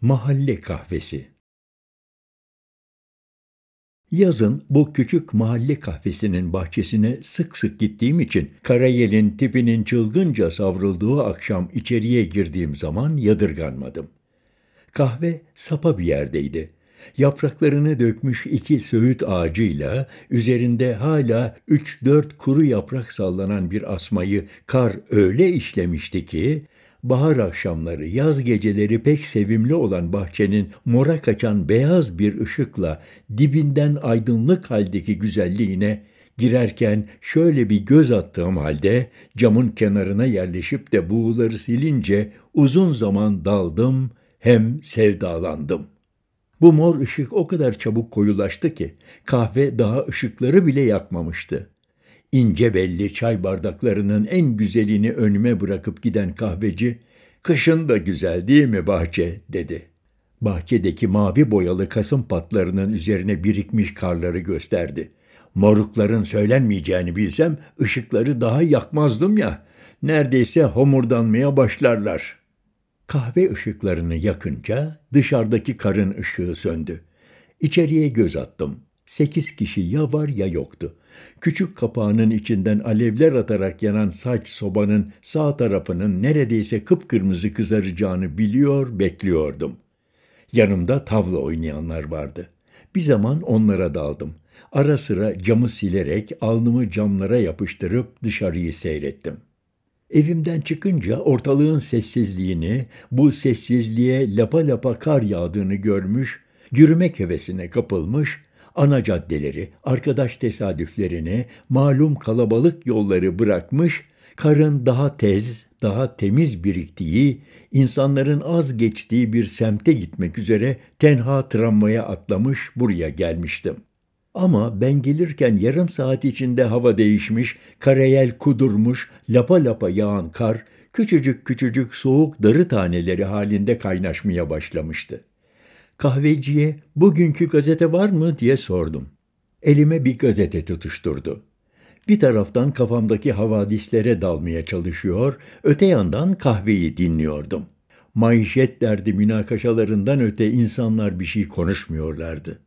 Mahalle kahvesi Yazın bu küçük mahalle kahvesinin bahçesine sık sık gittiğim için karayelin tipinin çılgınca savrulduğu akşam içeriye girdiğim zaman yadırganmadım. Kahve sapa bir yerdeydi. Yapraklarını dökmüş iki söğüt ağacıyla üzerinde hala üç dört kuru yaprak sallanan bir asmayı kar öyle işlemişti ki bahar akşamları, yaz geceleri pek sevimli olan bahçenin mora kaçan beyaz bir ışıkla dibinden aydınlık haldeki güzelliğine girerken şöyle bir göz attığım halde camın kenarına yerleşip de buğuları silince uzun zaman daldım hem sevdalandım. Bu mor ışık o kadar çabuk koyulaştı ki kahve daha ışıkları bile yakmamıştı ince belli çay bardaklarının en güzelini önüme bırakıp giden kahveci, ''Kışın da güzel değil mi bahçe?'' dedi. Bahçedeki mavi boyalı kasım patlarının üzerine birikmiş karları gösterdi. Morukların söylenmeyeceğini bilsem ışıkları daha yakmazdım ya. Neredeyse homurdanmaya başlarlar. Kahve ışıklarını yakınca dışarıdaki karın ışığı söndü. İçeriye göz attım. Sekiz kişi ya var ya yoktu. Küçük kapağının içinden alevler atarak yanan saç sobanın sağ tarafının neredeyse kıpkırmızı kızaracağını biliyor, bekliyordum. Yanımda tavla oynayanlar vardı. Bir zaman onlara daldım. Ara sıra camı silerek alnımı camlara yapıştırıp dışarıyı seyrettim. Evimden çıkınca ortalığın sessizliğini, bu sessizliğe lapa lapa kar yağdığını görmüş, yürümek hevesine kapılmış, ana caddeleri, arkadaş tesadüflerini, malum kalabalık yolları bırakmış, karın daha tez, daha temiz biriktiği, insanların az geçtiği bir semte gitmek üzere tenha tramvaya atlamış buraya gelmiştim. Ama ben gelirken yarım saat içinde hava değişmiş, karayel kudurmuş, lapa lapa yağan kar, küçücük küçücük soğuk darı taneleri halinde kaynaşmaya başlamıştı. Kahveciye bugünkü gazete var mı diye sordum. Elime bir gazete tutuşturdu. Bir taraftan kafamdaki havadislere dalmaya çalışıyor, öte yandan kahveyi dinliyordum. Maişet derdi münakaşalarından öte insanlar bir şey konuşmuyorlardı.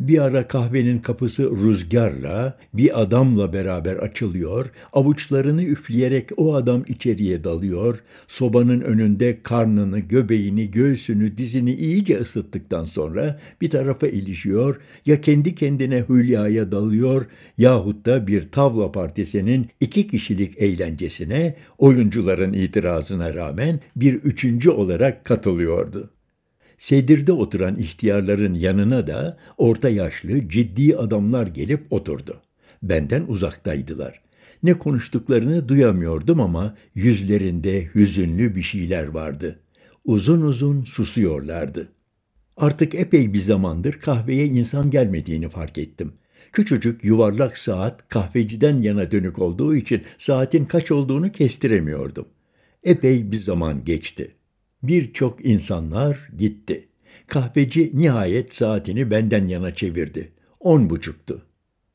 Bir ara kahvenin kapısı rüzgarla, bir adamla beraber açılıyor, avuçlarını üfleyerek o adam içeriye dalıyor, sobanın önünde karnını, göbeğini, göğsünü, dizini iyice ısıttıktan sonra bir tarafa ilişiyor, ya kendi kendine hülyaya dalıyor yahut da bir tavla partisinin iki kişilik eğlencesine, oyuncuların itirazına rağmen bir üçüncü olarak katılıyordu. Sedirde oturan ihtiyarların yanına da orta yaşlı ciddi adamlar gelip oturdu. Benden uzaktaydılar. Ne konuştuklarını duyamıyordum ama yüzlerinde hüzünlü bir şeyler vardı. Uzun uzun susuyorlardı. Artık epey bir zamandır kahveye insan gelmediğini fark ettim. Küçücük yuvarlak saat kahveciden yana dönük olduğu için saatin kaç olduğunu kestiremiyordum. Epey bir zaman geçti.'' Birçok insanlar gitti. Kahveci nihayet saatini benden yana çevirdi. On buçuktu.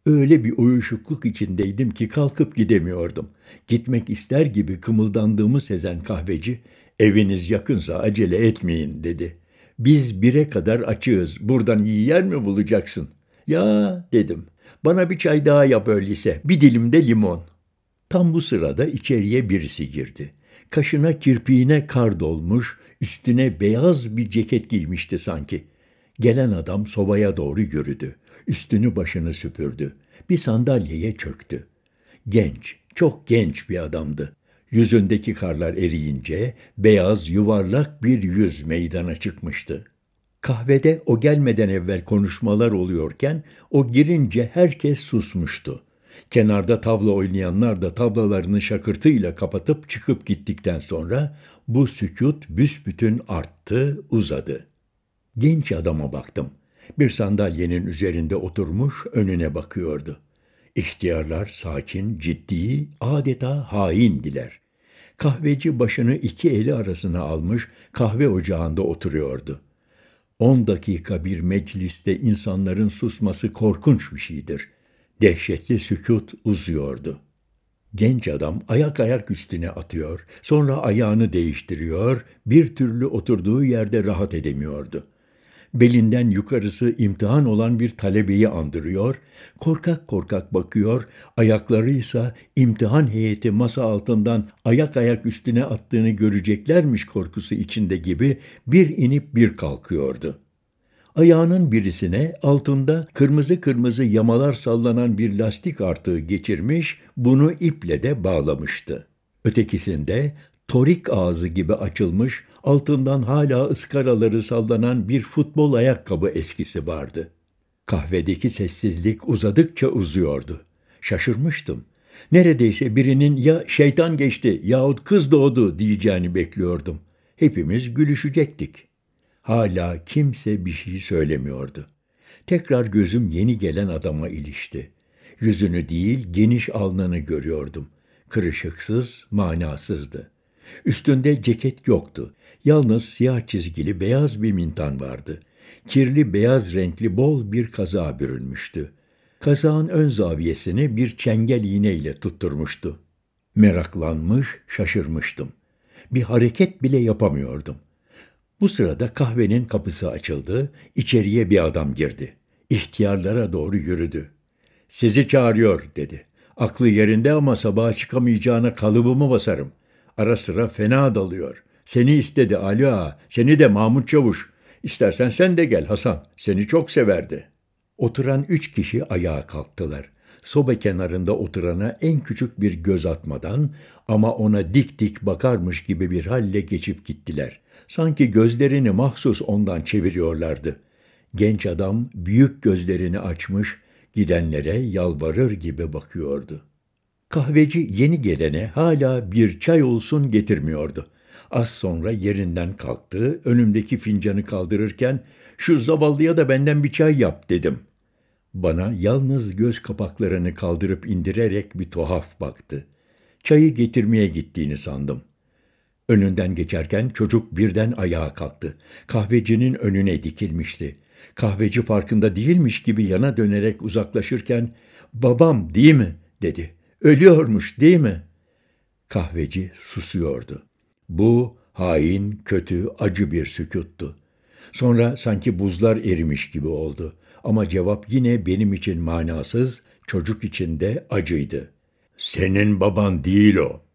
Öyle bir uyuşukluk içindeydim ki kalkıp gidemiyordum. Gitmek ister gibi kımıldandığımı sezen kahveci, eviniz yakınsa acele etmeyin dedi. Biz bire kadar açığız, buradan iyi yer mi bulacaksın? Ya dedim, bana bir çay daha yap öyleyse, bir dilim de limon. Tam bu sırada içeriye birisi girdi. Kaşına kirpiğine kar dolmuş, Üstüne beyaz bir ceket giymişti sanki. Gelen adam sobaya doğru yürüdü. Üstünü başını süpürdü. Bir sandalyeye çöktü. Genç, çok genç bir adamdı. Yüzündeki karlar eriyince beyaz yuvarlak bir yüz meydana çıkmıştı. Kahvede o gelmeden evvel konuşmalar oluyorken o girince herkes susmuştu. Kenarda tavla oynayanlar da tavlalarını şakırtıyla kapatıp çıkıp gittikten sonra bu sükut büsbütün arttı, uzadı. Genç adama baktım. Bir sandalyenin üzerinde oturmuş önüne bakıyordu. İhtiyarlar sakin, ciddi, adeta haindiler. Kahveci başını iki eli arasına almış kahve ocağında oturuyordu. On dakika bir mecliste insanların susması korkunç bir şeydir.'' Dehşetli sükut uzuyordu. Genç adam ayak ayak üstüne atıyor, sonra ayağını değiştiriyor, bir türlü oturduğu yerde rahat edemiyordu. Belinden yukarısı imtihan olan bir talebeyi andırıyor, korkak korkak bakıyor, ayakları ise imtihan heyeti masa altından ayak ayak üstüne attığını göreceklermiş korkusu içinde gibi bir inip bir kalkıyordu.'' Ayağının birisine altında kırmızı kırmızı yamalar sallanan bir lastik artığı geçirmiş, bunu iple de bağlamıştı. Ötekisinde torik ağzı gibi açılmış, altından hala ıskaraları sallanan bir futbol ayakkabı eskisi vardı. Kahvedeki sessizlik uzadıkça uzuyordu. Şaşırmıştım. Neredeyse birinin ya şeytan geçti yahut kız doğdu diyeceğini bekliyordum. Hepimiz gülüşecektik. Hala kimse bir şey söylemiyordu. Tekrar gözüm yeni gelen adama ilişti. Yüzünü değil geniş alnını görüyordum. Kırışıksız, manasızdı. Üstünde ceket yoktu. Yalnız siyah çizgili beyaz bir mintan vardı. Kirli beyaz renkli bol bir kaza bürünmüştü. Kazağın ön zaviyesini bir çengel iğneyle tutturmuştu. Meraklanmış, şaşırmıştım. Bir hareket bile yapamıyordum. Bu sırada kahvenin kapısı açıldı, içeriye bir adam girdi. İhtiyarlara doğru yürüdü. ''Sizi çağırıyor.'' dedi. ''Aklı yerinde ama sabaha çıkamayacağına kalıbımı basarım. Ara sıra fena dalıyor. Seni istedi Ali Ağa, seni de Mahmut Çavuş. İstersen sen de gel Hasan, seni çok severdi.'' Oturan üç kişi ayağa kalktılar. Soba kenarında oturana en küçük bir göz atmadan ama ona dik dik bakarmış gibi bir halle geçip gittiler.'' Sanki gözlerini mahsus ondan çeviriyorlardı. Genç adam büyük gözlerini açmış, gidenlere yalvarır gibi bakıyordu. Kahveci yeni gelene hala bir çay olsun getirmiyordu. Az sonra yerinden kalktı, önümdeki fincanı kaldırırken şu zavallıya da benden bir çay yap dedim. Bana yalnız göz kapaklarını kaldırıp indirerek bir tuhaf baktı. Çayı getirmeye gittiğini sandım. Önünden geçerken çocuk birden ayağa kalktı. Kahvecinin önüne dikilmişti. Kahveci farkında değilmiş gibi yana dönerek uzaklaşırken ''Babam değil mi?'' dedi. ''Ölüyormuş değil mi?'' Kahveci susuyordu. Bu hain, kötü, acı bir sükuttu. Sonra sanki buzlar erimiş gibi oldu. Ama cevap yine benim için manasız, çocuk için de acıydı. ''Senin baban değil o.''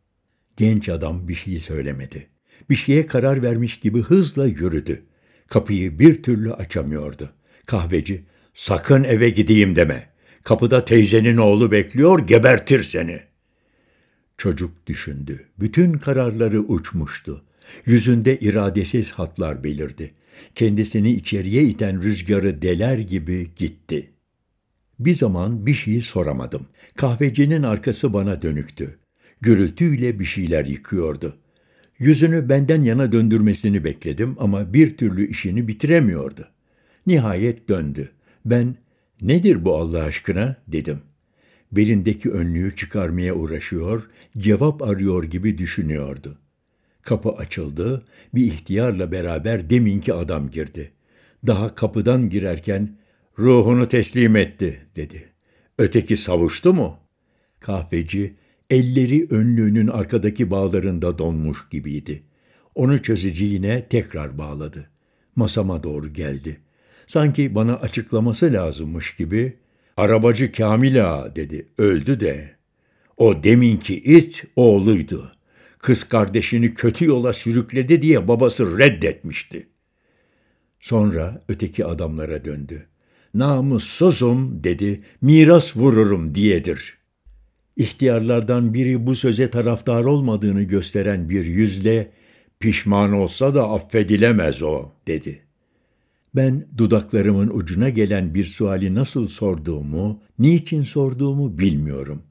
Genç adam bir şey söylemedi. Bir şeye karar vermiş gibi hızla yürüdü. Kapıyı bir türlü açamıyordu. Kahveci, sakın eve gideyim deme. Kapıda teyzenin oğlu bekliyor, gebertir seni. Çocuk düşündü. Bütün kararları uçmuştu. Yüzünde iradesiz hatlar belirdi. Kendisini içeriye iten rüzgarı deler gibi gitti. Bir zaman bir şey soramadım. Kahvecinin arkası bana dönüktü gürültüyle bir şeyler yıkıyordu. Yüzünü benden yana döndürmesini bekledim ama bir türlü işini bitiremiyordu. Nihayet döndü. Ben, nedir bu Allah aşkına dedim. Belindeki önlüğü çıkarmaya uğraşıyor, cevap arıyor gibi düşünüyordu. Kapı açıldı, bir ihtiyarla beraber deminki adam girdi. Daha kapıdan girerken, ruhunu teslim etti dedi. Öteki savuştu mu? Kahveci, Elleri önlüğünün arkadaki bağlarında donmuş gibiydi. Onu çözeceğine tekrar bağladı. Masama doğru geldi. Sanki bana açıklaması lazımmış gibi ''Arabacı Kamil ağa'' dedi. ''Öldü de. O deminki it oğluydu. Kız kardeşini kötü yola sürükledi diye babası reddetmişti.'' Sonra öteki adamlara döndü. ''Namussuzum'' dedi. ''Miras vururum diyedir.'' İhtiyarlardan biri bu söze taraftar olmadığını gösteren bir yüzle pişman olsa da affedilemez o dedi. Ben dudaklarımın ucuna gelen bir suali nasıl sorduğumu, niçin sorduğumu bilmiyorum.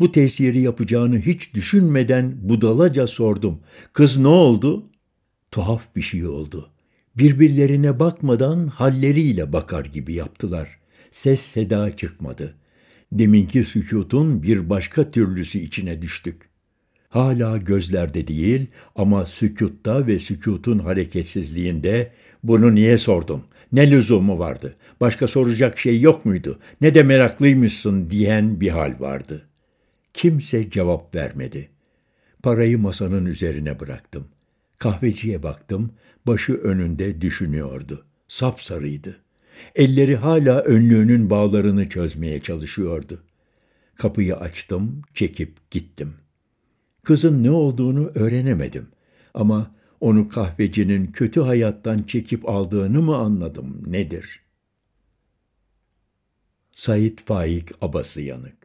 Bu tesiri yapacağını hiç düşünmeden budalaca sordum. Kız ne oldu? Tuhaf bir şey oldu. Birbirlerine bakmadan halleriyle bakar gibi yaptılar. Ses seda çıkmadı. Deminki sükutun bir başka türlüsü içine düştük. Hala gözlerde değil ama sükutta ve sükutun hareketsizliğinde bunu niye sordum, ne lüzumu vardı, başka soracak şey yok muydu, ne de meraklıymışsın diyen bir hal vardı. Kimse cevap vermedi. Parayı masanın üzerine bıraktım. Kahveciye baktım, başı önünde düşünüyordu. Sapsarıydı. Elleri hala önlüğünün bağlarını çözmeye çalışıyordu. Kapıyı açtım, çekip gittim. Kızın ne olduğunu öğrenemedim ama onu kahvecinin kötü hayattan çekip aldığını mı anladım nedir? Sait Faik Abası Yanık